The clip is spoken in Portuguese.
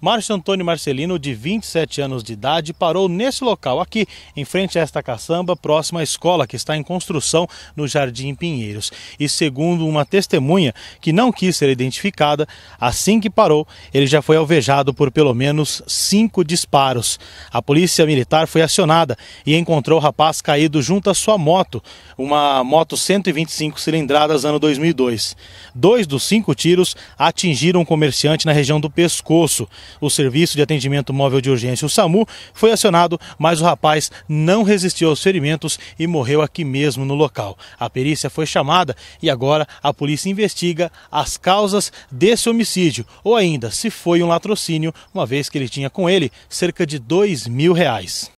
Márcio Antônio Marcelino, de 27 anos de idade, parou nesse local aqui, em frente a esta caçamba, próxima à escola que está em construção no Jardim Pinheiros. E segundo uma testemunha que não quis ser identificada, assim que parou, ele já foi alvejado por pelo menos cinco disparos. A polícia militar foi acionada e encontrou o rapaz caído junto à sua moto, uma moto 125 cilindradas ano 2002. Dois dos cinco tiros atingiram o comerciante na região do pescoço. O serviço de atendimento móvel de urgência, o SAMU, foi acionado, mas o rapaz não resistiu aos ferimentos e morreu aqui mesmo no local. A perícia foi chamada e agora a polícia investiga as causas desse homicídio, ou ainda se foi um latrocínio, uma vez que ele tinha com ele cerca de dois mil reais.